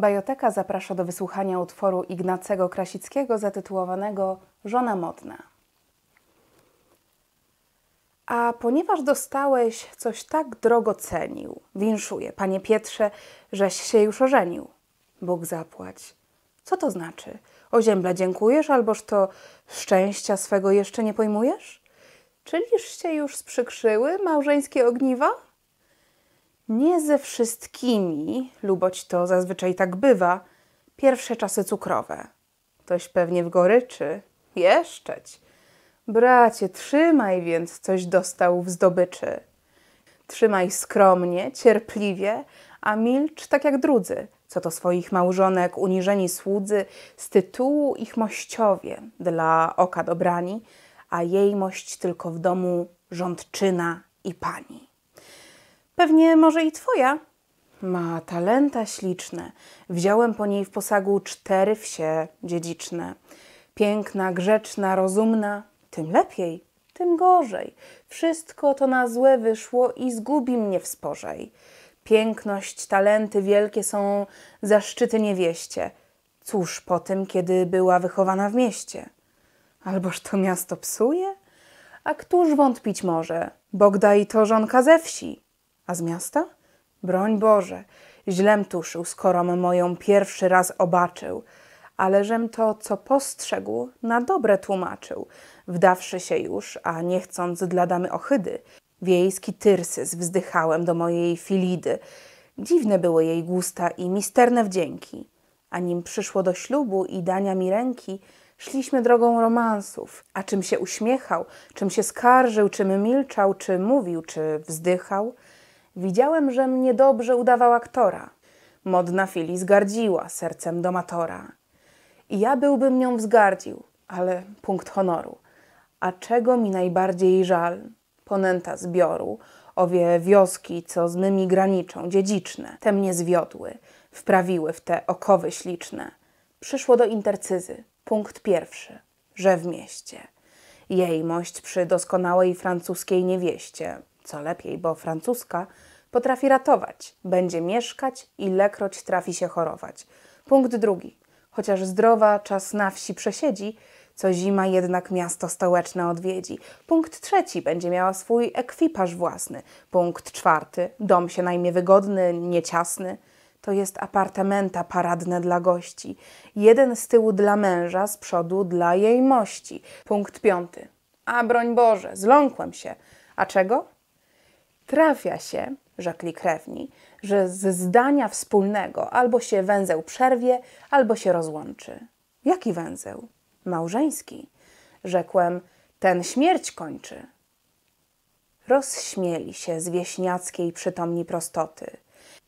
Bajoteka zaprasza do wysłuchania utworu Ignacego Krasickiego zatytułowanego Żona modna. A ponieważ dostałeś coś tak drogo cenił, winszuję, panie Pietrze, żeś się już ożenił. Bóg zapłać. Co to znaczy? Oziębla dziękujesz, alboż to szczęścia swego jeszcze nie pojmujesz? Czyliż się już sprzykrzyły małżeńskie ogniwa? nie ze wszystkimi, luboć to zazwyczaj tak bywa, pierwsze czasy cukrowe. Toś pewnie w goryczy. Jeszczeć. Bracie, trzymaj więc coś dostał w zdobyczy. Trzymaj skromnie, cierpliwie, a milcz tak jak drudzy, co to swoich małżonek uniżeni słudzy z tytułu ich mościowie dla oka dobrani, a jej mość tylko w domu rządczyna i pani. Pewnie może i twoja. Ma talenta śliczne. Wziąłem po niej w posagu cztery wsie dziedziczne. Piękna, grzeczna, rozumna, tym lepiej, tym gorzej. Wszystko to na złe wyszło i zgubi mnie w sporzej. Piękność, talenty wielkie są zaszczyty niewieście. Cóż po tym, kiedy była wychowana w mieście? Alboż to miasto psuje? A któż wątpić może? Bogda i to żonka ze wsi. A z miasta? Broń Boże, źlem tuszył, mnie moją pierwszy raz obaczył, ale żem to, co postrzegł, na dobre tłumaczył, wdawszy się już, a nie chcąc dla damy ohydy. Wiejski tyrsys wzdychałem do mojej filidy. Dziwne były jej gusta i misterne wdzięki. A nim przyszło do ślubu i dania mi ręki, szliśmy drogą romansów. A czym się uśmiechał, czym się skarżył, czym milczał, czy mówił, czy wzdychał – Widziałem, że mnie dobrze udawał aktora. Modna Fili zgardziła sercem domatora. I ja byłbym nią wzgardził, ale punkt honoru. A czego mi najbardziej żal? Ponęta zbioru, owie wioski, co z mymi graniczą, dziedziczne, te mnie zwiodły, wprawiły w te okowy śliczne. Przyszło do intercyzy, punkt pierwszy, że w mieście. Jejmość przy doskonałej francuskiej niewieście, co lepiej, bo francuska – Potrafi ratować, będzie mieszkać, ilekroć trafi się chorować. Punkt drugi. Chociaż zdrowa czas na wsi przesiedzi, co zima jednak miasto stołeczne odwiedzi. Punkt trzeci będzie miała swój ekwipaż własny. Punkt czwarty dom się najmie wygodny, nieciasny. To jest apartamenta paradne dla gości. Jeden z tyłu dla męża, z przodu dla jej mości. Punkt piąty. A broń Boże, zląkłem się. A czego? Trafia się, rzekli krewni, że z zdania wspólnego albo się węzeł przerwie, albo się rozłączy. Jaki węzeł? Małżeński. Rzekłem, ten śmierć kończy. Rozśmieli się z wieśniackiej przytomni prostoty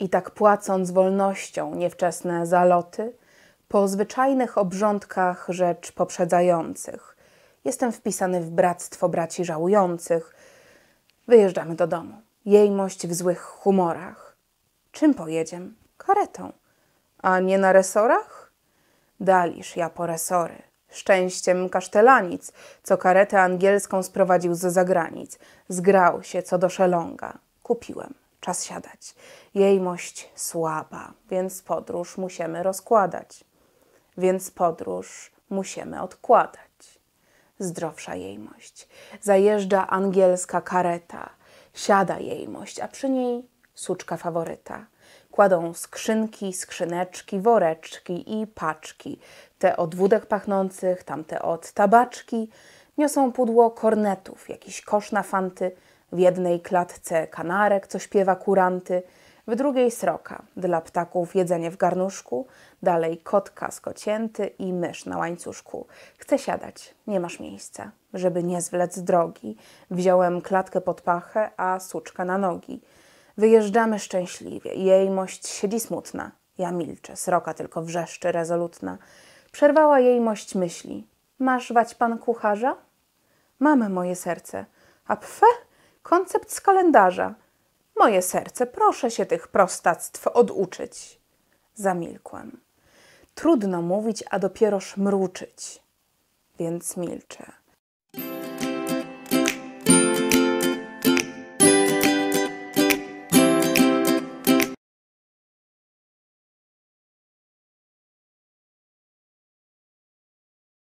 i tak płacąc wolnością niewczesne zaloty, po zwyczajnych obrządkach rzecz poprzedzających. Jestem wpisany w bractwo braci żałujących. Wyjeżdżamy do domu jejmość w złych humorach. Czym pojedziem? Karetą. A nie na resorach? Daliż ja po resory. Szczęściem kasztelanic, co karetę angielską sprowadził z zagranic. Zgrał się co do szelonga. Kupiłem. Czas siadać. Jejmość słaba, więc podróż musimy rozkładać. Więc podróż musimy odkładać. Zdrowsza jejmość. Zajeżdża angielska kareta – Siada jejmość, a przy niej suczka faworyta. Kładą skrzynki, skrzyneczki, woreczki i paczki. Te od wódek pachnących, tamte od tabaczki. Niosą pudło kornetów, jakiś kosz na fanty, w jednej klatce kanarek, co śpiewa kuranty – w drugiej sroka, dla ptaków jedzenie w garnuszku, dalej kotka skocięty i mysz na łańcuszku. Chcę siadać, nie masz miejsca. Żeby nie zwlec drogi, wziąłem klatkę pod pachę, a suczka na nogi. Wyjeżdżamy szczęśliwie, jej mość siedzi smutna. Ja milczę, sroka tylko wrzeszczy rezolutna. Przerwała jej mość myśli. Masz wać pan kucharza? Mamy moje serce. A pfe? Koncept z kalendarza – Moje serce, proszę się tych prostactw oduczyć. Zamilkłem. Trudno mówić, a dopieroż mruczyć, więc milczę.